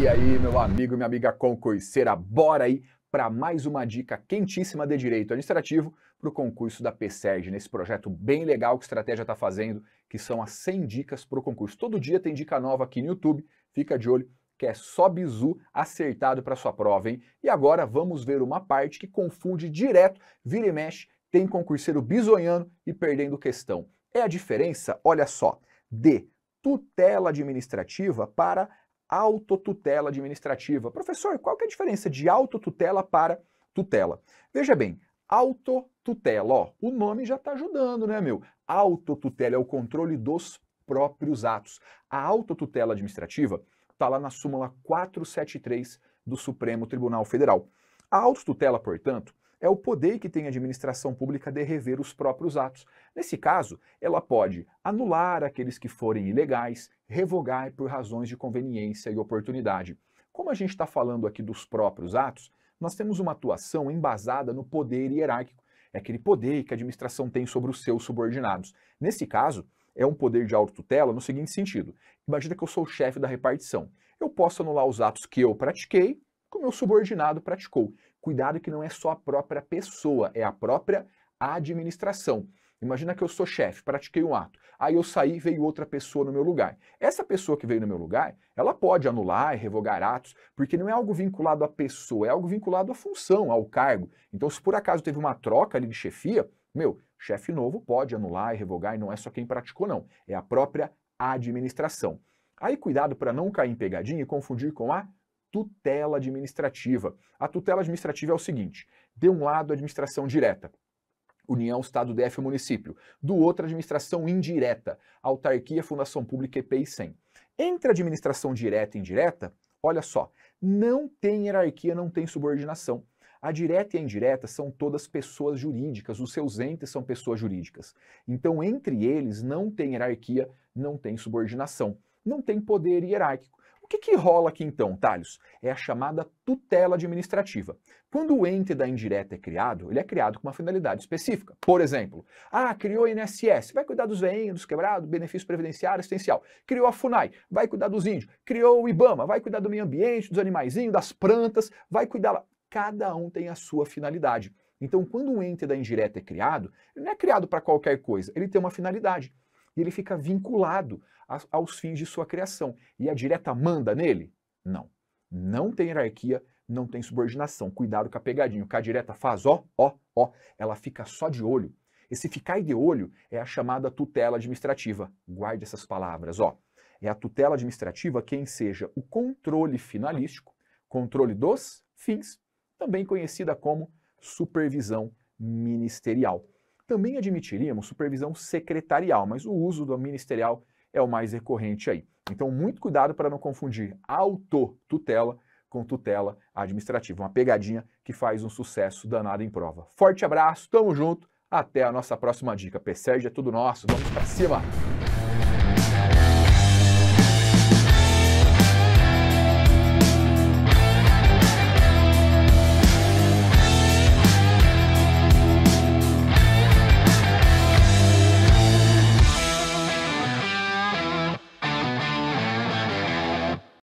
E aí, meu amigo e minha amiga concurseira, bora aí para mais uma dica quentíssima de direito administrativo para o concurso da PSERG, nesse projeto bem legal que a Estratégia está fazendo, que são as 100 dicas para o concurso. Todo dia tem dica nova aqui no YouTube, fica de olho que é só bizu acertado para sua prova, hein? E agora vamos ver uma parte que confunde direto, vira e mexe, tem concurseiro bizonhando e perdendo questão. É a diferença, olha só, de tutela administrativa para autotutela administrativa. Professor, qual que é a diferença de autotutela para tutela? Veja bem, autotutela, ó, o nome já está ajudando, né, meu? Autotutela é o controle dos próprios atos. A autotutela administrativa está lá na súmula 473 do Supremo Tribunal Federal. A autotutela, portanto, é o poder que tem a administração pública de rever os próprios atos. Nesse caso, ela pode anular aqueles que forem ilegais, revogar por razões de conveniência e oportunidade. Como a gente está falando aqui dos próprios atos, nós temos uma atuação embasada no poder hierárquico. É aquele poder que a administração tem sobre os seus subordinados. Nesse caso, é um poder de autotutela no seguinte sentido: imagina que eu sou o chefe da repartição. Eu posso anular os atos que eu pratiquei, que o meu subordinado praticou. Cuidado que não é só a própria pessoa, é a própria administração. Imagina que eu sou chefe, pratiquei um ato. Aí eu saí, veio outra pessoa no meu lugar. Essa pessoa que veio no meu lugar, ela pode anular e revogar atos, porque não é algo vinculado à pessoa, é algo vinculado à função, ao cargo. Então, se por acaso teve uma troca ali de chefia, meu, chefe novo pode anular e revogar, e não é só quem praticou, não. É a própria administração. Aí, cuidado para não cair em pegadinha e confundir com a tutela administrativa. A tutela administrativa é o seguinte: de um lado, administração direta. União, Estado, DF e município. Do outro, administração indireta, autarquia, fundação pública, EPI e SEM. Entre administração direta e indireta, olha só, não tem hierarquia, não tem subordinação. A direta e a indireta são todas pessoas jurídicas, os seus entes são pessoas jurídicas. Então, entre eles, não tem hierarquia, não tem subordinação, não tem poder hierárquico. O que, que rola aqui então, Thales? É a chamada tutela administrativa. Quando o ente da indireta é criado, ele é criado com uma finalidade específica. Por exemplo, ah, criou a INSS, vai cuidar dos veinhos, dos quebrados, benefício previdenciário, assistencial. Criou a FUNAI, vai cuidar dos índios. Criou o IBAMA, vai cuidar do meio ambiente, dos animaizinhos, das plantas, vai cuidar lá. Cada um tem a sua finalidade. Então, quando um ente da indireta é criado, ele não é criado para qualquer coisa, ele tem uma finalidade e ele fica vinculado aos fins de sua criação. E a direta manda nele? Não. Não tem hierarquia, não tem subordinação. Cuidado com a pegadinha. O que a direta faz, ó, ó, ó, ela fica só de olho. Esse ficar de olho é a chamada tutela administrativa. Guarde essas palavras, ó. É a tutela administrativa quem seja o controle finalístico, controle dos fins, também conhecida como supervisão ministerial. Também admitiríamos supervisão secretarial, mas o uso do ministerial é o mais recorrente aí. Então, muito cuidado para não confundir autotutela com tutela administrativa. Uma pegadinha que faz um sucesso danado em prova. Forte abraço, tamo junto, até a nossa próxima dica. PSERG é tudo nosso, vamos para cima!